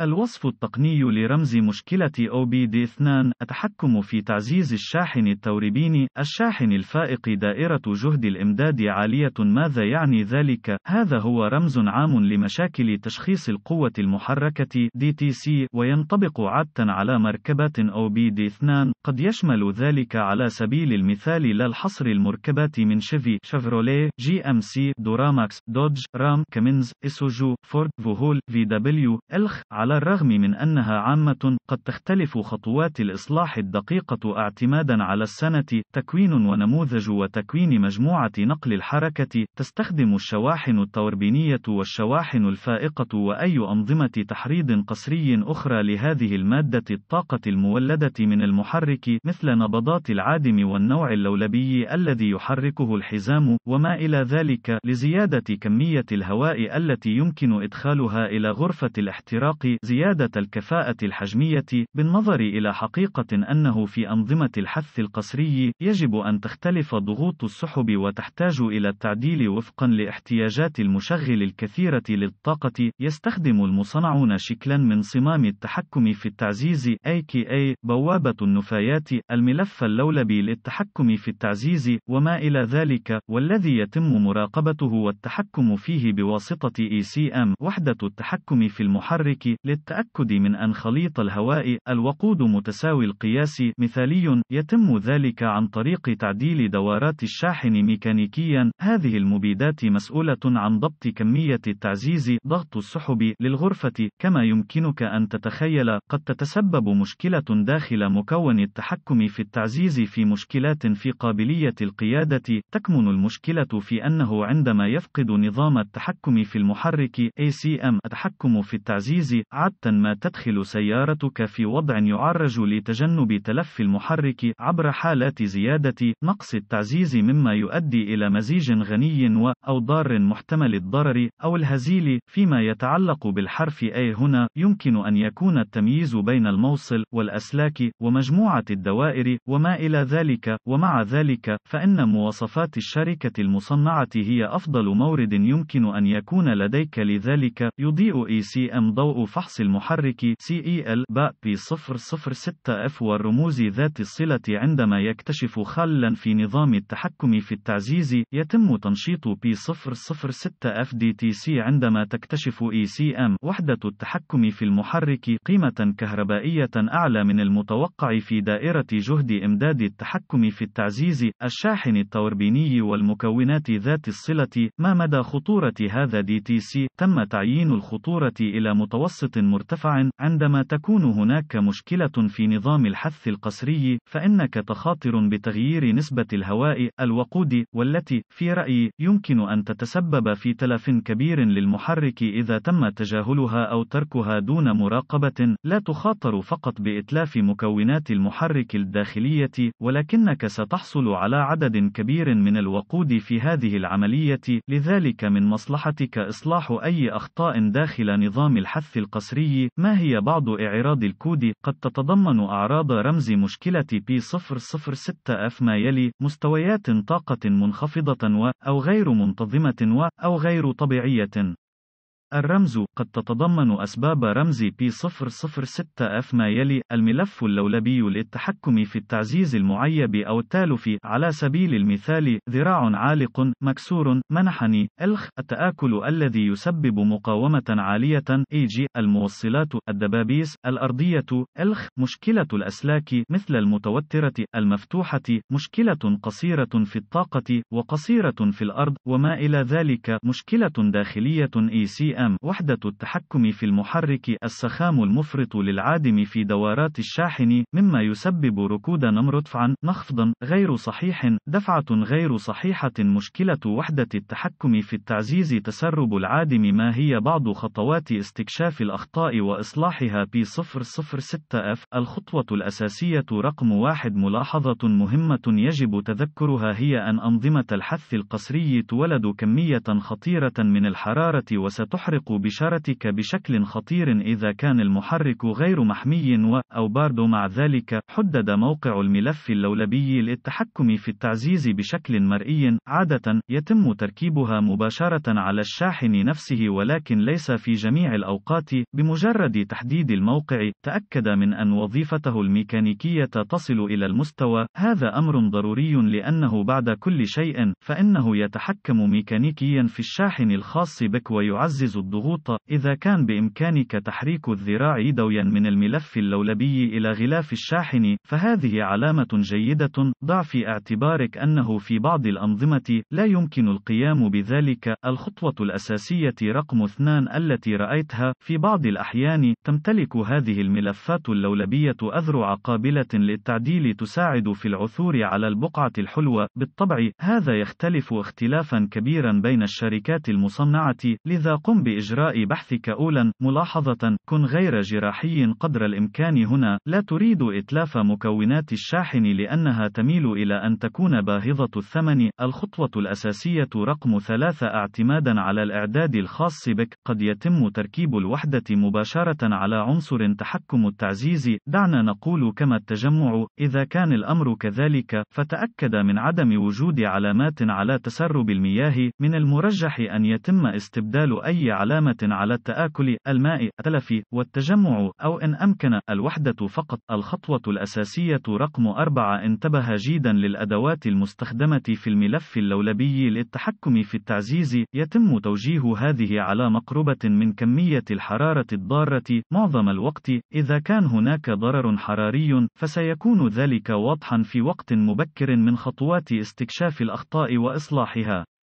الوصف التقني لرمز مشكلة OBD2 التحكم في تعزيز الشاحن التوربيني الشاحن الفائق دائرة جهد الإمداد عالية ماذا يعني ذلك؟ هذا هو رمز عام لمشاكل تشخيص القوة المحركة DTC وينطبق عادة على مركبات OBD2 قد يشمل ذلك على سبيل المثال لا الحصر المركبات من شيفي شفروليه جي ام سي دوراماكس دوج رام كمينز اسوجو فورد فوهول في دبليو الخ على على الرغم من أنها عامة، قد تختلف خطوات الإصلاح الدقيقة اعتمادا على السنة، تكوين ونموذج وتكوين مجموعة نقل الحركة، تستخدم الشواحن التوربينية والشواحن الفائقة وأي أنظمة تحريض قصري أخرى لهذه المادة الطاقة المولدة من المحرك مثل نبضات العادم والنوع اللولبي الذي يحركه الحزام، وما إلى ذلك، لزيادة كمية الهواء التي يمكن إدخالها إلى غرفة الاحتراق زيادة الكفاءة الحجمية بالنظر إلى حقيقة أنه في أنظمة الحث القسري يجب أن تختلف ضغوط السحب وتحتاج إلى التعديل وفقا لاحتياجات المشغل الكثيرة للطاقة يستخدم المصنعون شكلا من صمام التحكم في التعزيز AKA بوابة النفايات الملف اللولبي للتحكم في التعزيز وما إلى ذلك والذي يتم مراقبته والتحكم فيه بواسطة ECM وحدة التحكم في المحرك للتأكد من أن خليط الهواء الوقود متساوي القياس مثالي يتم ذلك عن طريق تعديل دورات الشاحن ميكانيكيا هذه المبيدات مسؤولة عن ضبط كمية التعزيز ضغط السحب للغرفة كما يمكنك أن تتخيل قد تتسبب مشكلة داخل مكون التحكم في التعزيز في مشكلات في قابلية القيادة تكمن المشكلة في أنه عندما يفقد نظام التحكم في المحرك ACM التحكم في التعزيز عادة ما تدخل سيارتك في وضع يعرج لتجنب تلف المحرك عبر حالات زيادة نقص التعزيز مما يؤدي إلى مزيج غني و أو ضار محتمل الضرر أو الهزيل فيما يتعلق بالحرف أي هنا يمكن أن يكون التمييز بين الموصل والأسلاك ومجموعة الدوائر وما إلى ذلك ومع ذلك فإن مواصفات الشركة المصنعة هي أفضل مورد يمكن أن يكون لديك لذلك يضيء ECM ضوء فحص فحص المحرك CEL p 006 F والرموز ذات الصلة عندما يكتشف خلًا في نظام التحكم في التعزيز، يتم تنشيط p 006 FDTC عندما تكتشف ECM وحدة التحكم في المحرك قيمة كهربائية أعلى من المتوقع في دائرة جهد إمداد التحكم في التعزيز، الشاحن التوربيني والمكونات ذات الصلة، ما مدى خطورة هذا DTC؟ تم تعيين الخطورة إلى متوسط متوسط مرتفع عندما تكون هناك مشكلة في نظام الحث القسري فإنك تخاطر بتغيير نسبة الهواء الوقود والتي في رأيي يمكن أن تتسبب في تلف كبير للمحرك إذا تم تجاهلها أو تركها دون مراقبة لا تخاطر فقط بإتلاف مكونات المحرك الداخلية ولكنك ستحصل على عدد كبير من الوقود في هذه العملية لذلك من مصلحتك إصلاح أي أخطاء داخل نظام الحث القسري القصري ما هي بعض إعراض الكود قد تتضمن أعراض رمز مشكلة P006F ما يلي مستويات طاقة منخفضة و أو غير منتظمة و أو غير طبيعية الرمز قد تتضمن أسباب رمز P006F ما يلي: الملف اللولبي للتحكم في التعزيز المعيب أو التالف على سبيل المثال ذراع عالق مكسور منحني الخ التآكل الذي يسبب مقاومة عالية e.g. الموصلات الدبابيس الأرضية الخ مشكلة الأسلاك مثل المتوترة المفتوحة مشكلة قصيرة في الطاقة وقصيرة في الأرض وما إلى ذلك مشكلة داخلية سي ام وحدة التحكم في المحرك السخام المفرط للعادم في دورات الشاحن مما يسبب ركود نمر رفعا نخفضا غير صحيح دفعة غير صحيحة مشكلة وحدة التحكم في التعزيز تسرب العادم ما هي بعض خطوات استكشاف الأخطاء وإصلاحها p 006F الخطوة الأساسية رقم واحد ملاحظة مهمة يجب تذكرها هي أن أنظمة الحث القصري تولد كمية خطيرة من الحرارة وستحرق تحرق بشرتك بشكل خطير إذا كان المحرك غير محمي و أو بارد مع ذلك حدد موقع الملف اللولبي للتحكم في التعزيز بشكل مرئي عادة يتم تركيبها مباشرة على الشاحن نفسه ولكن ليس في جميع الأوقات بمجرد تحديد الموقع تأكد من أن وظيفته الميكانيكية تصل إلى المستوى هذا أمر ضروري لأنه بعد كل شيء فإنه يتحكم ميكانيكيا في الشاحن الخاص بك ويعزز الضغوط إذا كان بإمكانك تحريك الذراع دويا من الملف اللولبي إلى غلاف الشاحن فهذه علامة جيدة ضع في اعتبارك أنه في بعض الأنظمة لا يمكن القيام بذلك الخطوة الأساسية رقم 2 التي رأيتها في بعض الأحيان تمتلك هذه الملفات اللولبية أذرع قابلة للتعديل تساعد في العثور على البقعة الحلوة بالطبع هذا يختلف اختلافا كبيرا بين الشركات المصنعة لذا قم بإجراء بحثك أولا ملاحظة كن غير جراحي قدر الإمكان هنا لا تريد إتلاف مكونات الشاحن لأنها تميل إلى أن تكون باهظة الثمن الخطوة الأساسية رقم ثلاثة اعتمادا على الإعداد الخاص بك قد يتم تركيب الوحدة مباشرة على عنصر تحكم التعزيز دعنا نقول كما التجمع إذا كان الأمر كذلك فتأكد من عدم وجود علامات على تسرب المياه من المرجح أن يتم استبدال أي علامة على التآكل، الماء، التلف، والتجمع، أو إن أمكن، الوحدة فقط. الخطوة الأساسية رقم أربعة انتبه جيدا للأدوات المستخدمة في الملف اللولبي للتحكم في التعزيز، يتم توجيه هذه على مقربة من كمية الحرارة الضارة، معظم الوقت، إذا كان هناك ضرر حراري، فسيكون ذلك واضحا في وقت مبكر من خطوات استكشاف الأخطاء وإصلاحها.